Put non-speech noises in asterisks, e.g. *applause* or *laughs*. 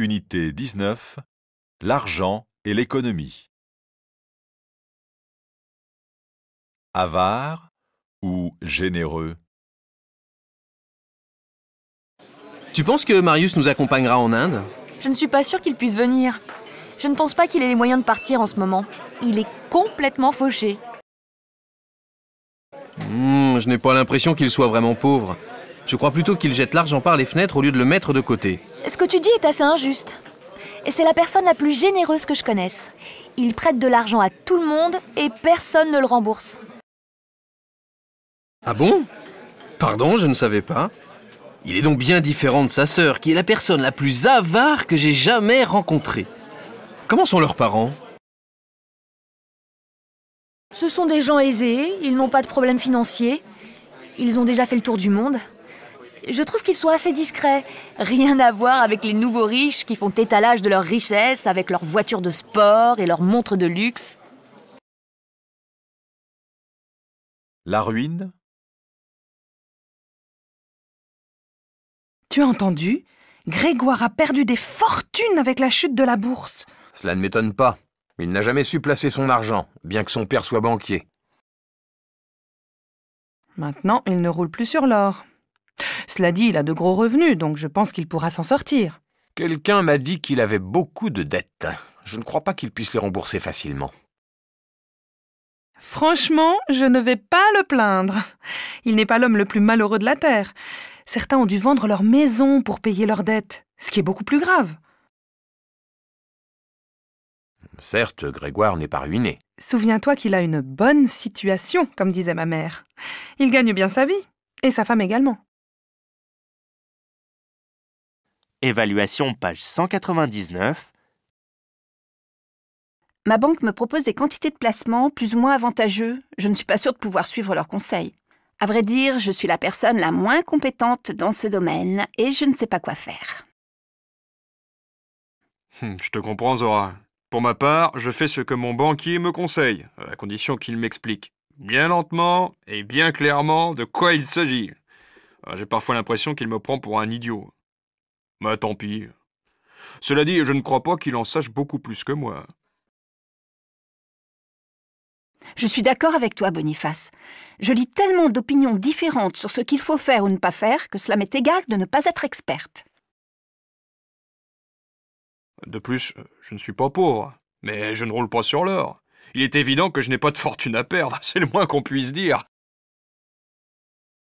Unité 19 L'argent et l'économie Avare ou généreux Tu penses que Marius nous accompagnera en Inde Je ne suis pas sûre qu'il puisse venir. Je ne pense pas qu'il ait les moyens de partir en ce moment. Il est complètement fauché. Hmm, je n'ai pas l'impression qu'il soit vraiment pauvre. Je crois plutôt qu'il jette l'argent par les fenêtres au lieu de le mettre de côté. Ce que tu dis est assez injuste. C'est la personne la plus généreuse que je connaisse. Il prête de l'argent à tout le monde et personne ne le rembourse. Ah bon Pardon, je ne savais pas. Il est donc bien différent de sa sœur, qui est la personne la plus avare que j'ai jamais rencontrée. Comment sont leurs parents Ce sont des gens aisés, ils n'ont pas de problèmes financiers. ils ont déjà fait le tour du monde je trouve qu'ils sont assez discrets. Rien à voir avec les nouveaux riches qui font étalage de leurs richesses avec leurs voitures de sport et leurs montres de luxe. La ruine Tu as entendu Grégoire a perdu des fortunes avec la chute de la bourse. Cela ne m'étonne pas. Il n'a jamais su placer son argent, bien que son père soit banquier. Maintenant, il ne roule plus sur l'or. Cela dit, il a de gros revenus, donc je pense qu'il pourra s'en sortir. Quelqu'un m'a dit qu'il avait beaucoup de dettes. Je ne crois pas qu'il puisse les rembourser facilement. Franchement, je ne vais pas le plaindre. Il n'est pas l'homme le plus malheureux de la Terre. Certains ont dû vendre leur maison pour payer leurs dettes, ce qui est beaucoup plus grave. Certes, Grégoire n'est pas ruiné. Souviens-toi qu'il a une bonne situation, comme disait ma mère. Il gagne bien sa vie, et sa femme également. Évaluation page 199. Ma banque me propose des quantités de placements plus ou moins avantageux. Je ne suis pas sûre de pouvoir suivre leurs conseils. À vrai dire, je suis la personne la moins compétente dans ce domaine et je ne sais pas quoi faire. Hmm, je te comprends, Zora. Pour ma part, je fais ce que mon banquier me conseille, à condition qu'il m'explique bien lentement et bien clairement de quoi il s'agit. Euh, j'ai parfois l'impression qu'il me prend pour un idiot. Bah, « Mais tant pis. Cela dit, je ne crois pas qu'il en sache beaucoup plus que moi. Je suis d'accord avec toi, Boniface. Je lis tellement d'opinions différentes sur ce qu'il faut faire ou ne pas faire que cela m'est égal de ne pas être experte. De plus, je ne suis pas pauvre, mais je ne roule pas sur l'or. Il est évident que je n'ai pas de fortune à perdre, *laughs* c'est le moins qu'on puisse dire.